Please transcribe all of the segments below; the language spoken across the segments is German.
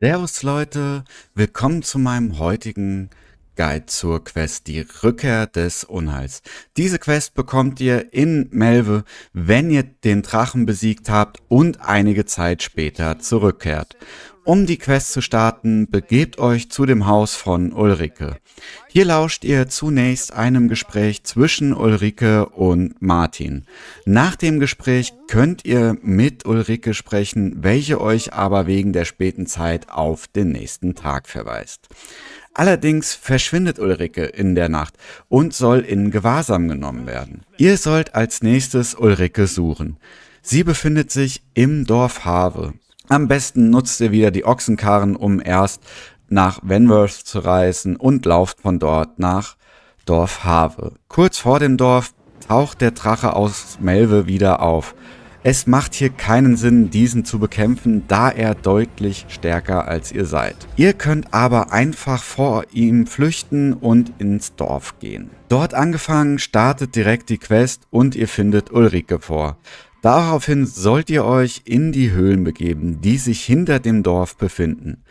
Servus Leute, willkommen zu meinem heutigen Guide zur Quest, die Rückkehr des Unheils. Diese Quest bekommt ihr in Melve, wenn ihr den Drachen besiegt habt und einige Zeit später zurückkehrt. Um die Quest zu starten, begebt euch zu dem Haus von Ulrike. Hier lauscht ihr zunächst einem Gespräch zwischen Ulrike und Martin. Nach dem Gespräch könnt ihr mit Ulrike sprechen, welche euch aber wegen der späten Zeit auf den nächsten Tag verweist. Allerdings verschwindet Ulrike in der Nacht und soll in Gewahrsam genommen werden. Ihr sollt als nächstes Ulrike suchen. Sie befindet sich im Dorf Have. Am besten nutzt ihr wieder die Ochsenkarren, um erst nach Wanworth zu reisen und lauft von dort nach Dorf Have. Kurz vor dem Dorf taucht der Drache aus Melve wieder auf. Es macht hier keinen Sinn, diesen zu bekämpfen, da er deutlich stärker als ihr seid. Ihr könnt aber einfach vor ihm flüchten und ins Dorf gehen. Dort angefangen startet direkt die Quest und ihr findet Ulrike vor. Daraufhin sollt ihr euch in die Höhlen begeben, die sich hinter dem Dorf befinden.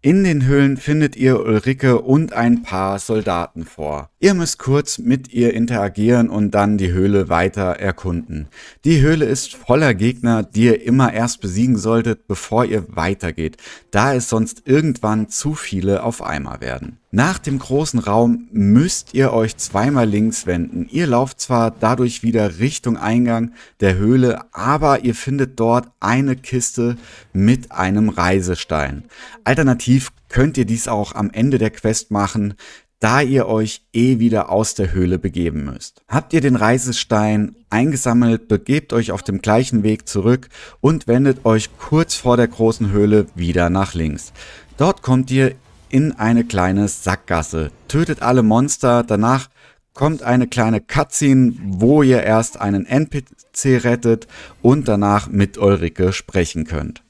In den Höhlen findet ihr Ulrike und ein paar Soldaten vor. Ihr müsst kurz mit ihr interagieren und dann die Höhle weiter erkunden. Die Höhle ist voller Gegner, die ihr immer erst besiegen solltet, bevor ihr weitergeht, da es sonst irgendwann zu viele auf einmal werden. Nach dem großen Raum müsst ihr euch zweimal links wenden. Ihr lauft zwar dadurch wieder Richtung Eingang der Höhle, aber ihr findet dort eine Kiste mit einem Reisestein. Alternativ könnt ihr dies auch am Ende der Quest machen, da ihr euch eh wieder aus der Höhle begeben müsst. Habt ihr den Reisestein eingesammelt, begebt euch auf dem gleichen Weg zurück und wendet euch kurz vor der großen Höhle wieder nach links. Dort kommt ihr in eine kleine Sackgasse, tötet alle Monster, danach kommt eine kleine Cutscene, wo ihr erst einen NPC rettet und danach mit Ulrike sprechen könnt.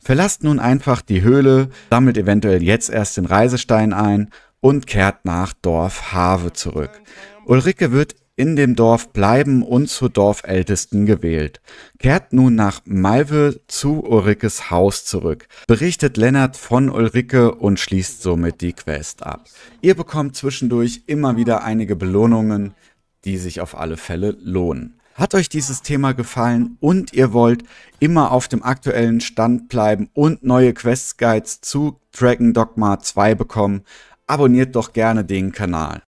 Verlasst nun einfach die Höhle, sammelt eventuell jetzt erst den Reisestein ein und kehrt nach Dorf Have zurück. Ulrike wird in dem Dorf bleiben und zur Dorfältesten gewählt, kehrt nun nach Malve zu Ulrikes Haus zurück, berichtet Lennart von Ulrike und schließt somit die Quest ab. Ihr bekommt zwischendurch immer wieder einige Belohnungen, die sich auf alle Fälle lohnen. Hat euch dieses Thema gefallen und ihr wollt immer auf dem aktuellen Stand bleiben und neue Questguides zu Dragon Dogma 2 bekommen, abonniert doch gerne den Kanal.